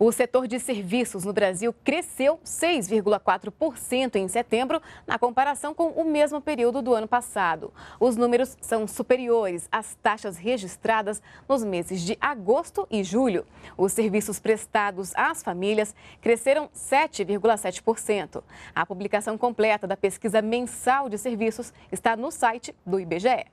O setor de serviços no Brasil cresceu 6,4% em setembro, na comparação com o mesmo período do ano passado. Os números são superiores às taxas registradas nos meses de agosto e julho. Os serviços prestados às famílias cresceram 7,7%. A publicação completa da pesquisa mensal de serviços está no site do IBGE.